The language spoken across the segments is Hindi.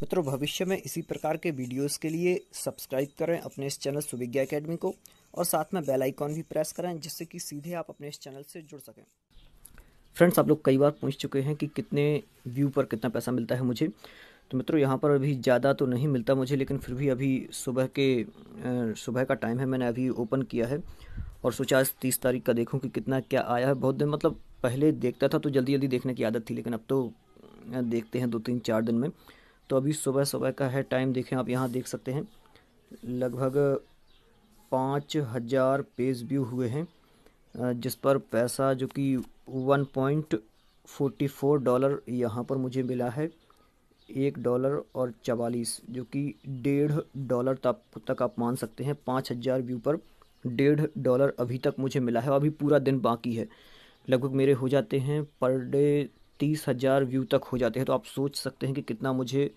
मित्रों भविष्य में इसी प्रकार के वीडियोस के लिए सब्सक्राइब करें अपने इस चैनल सुविज्ञा अकेडमी को और साथ में बेल आइकॉन भी प्रेस करें जिससे कि सीधे आप अपने इस चैनल से जुड़ सकें फ्रेंड्स आप लोग कई बार पूछ चुके हैं कि कितने व्यू पर कितना पैसा मिलता है मुझे तो मित्रों यहाँ पर अभी ज़्यादा तो नहीं मिलता मुझे लेकिन फिर भी अभी सुबह के सुबह का टाइम है मैंने अभी ओपन किया है और सोचा आज तीस तारीख का देखूँ कि कितना क्या आया है बहुत दिन मतलब पहले देखता था तो जल्दी जल्दी देखने की आदत थी लेकिन अब तो देखते हैं दो तीन चार दिन में तो अभी सुबह सुबह का है टाइम देखें आप यहाँ देख सकते हैं लगभग पाँच हज़ार पेज व्यू हुए हैं जिस पर पैसा जो कि one point forty four dollar यहाँ पर मुझे मिला है एक डॉलर और चवालीस जो कि डेढ़ डॉलर तक तक आप मान सकते हैं पाँच हज़ार व्यू पर डेढ़ डॉलर अभी तक मुझे मिला है अभी पूरा दिन बाकी है लगभग मेरे हो जाते हैं पर डे तीस हज़ार व्यू तक हो जाते हैं तो आप सोच सकते हैं कि कितना मुझे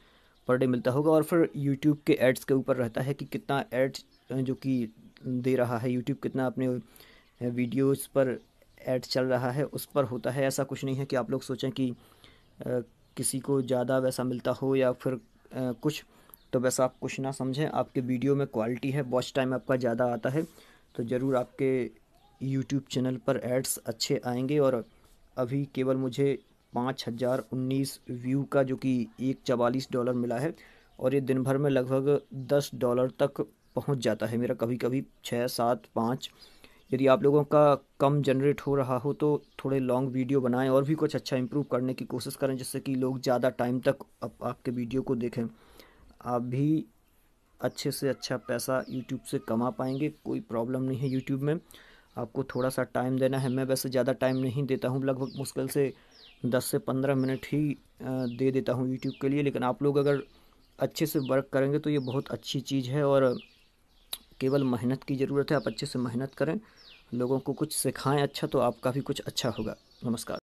पर डे मिलता होगा और फिर यूट्यूब के एड्स के ऊपर रहता है कि कितना एड्स जो कि दे रहा है यूट्यूब कितना अपने वीडियोस पर एड चल रहा है उस पर होता है ऐसा कुछ नहीं है कि आप लोग सोचें कि आ, किसी को ज़्यादा वैसा मिलता हो या फिर आ, कुछ तो वैसा आप कुछ ना समझें आपके वीडियो में क्वालिटी है वॉच टाइम आपका ज़्यादा आता है तो ज़रूर आपके यूट्यूब चैनल पर एड्स अच्छे आएंगे और अभी केवल मुझे पाँच हज़ार उन्नीस व्यू का जो कि एक चवालीस डॉलर मिला है और ये दिन भर में लगभग दस डॉलर तक पहुंच जाता है मेरा कभी कभी छः सात पाँच यदि आप लोगों का कम जनरेट हो रहा हो तो थोड़े लॉन्ग वीडियो बनाएं और भी कुछ अच्छा इम्प्रूव करने की कोशिश करें जिससे कि लोग ज़्यादा टाइम तक आप, आपके वीडियो को देखें आप भी अच्छे से अच्छा पैसा यूट्यूब से कमा पाएंगे कोई प्रॉब्लम नहीं है यूट्यूब में आपको थोड़ा सा टाइम देना है मैं वैसे ज़्यादा टाइम नहीं देता हूँ लगभग मुश्किल से दस से पंद्रह मिनट ही दे देता हूँ यूट्यूब के लिए लेकिन आप लोग अगर अच्छे से वर्क करेंगे तो ये बहुत अच्छी चीज़ है और केवल मेहनत की ज़रूरत है आप अच्छे से मेहनत करें लोगों को कुछ सिखाएं अच्छा तो आपका भी कुछ अच्छा होगा नमस्कार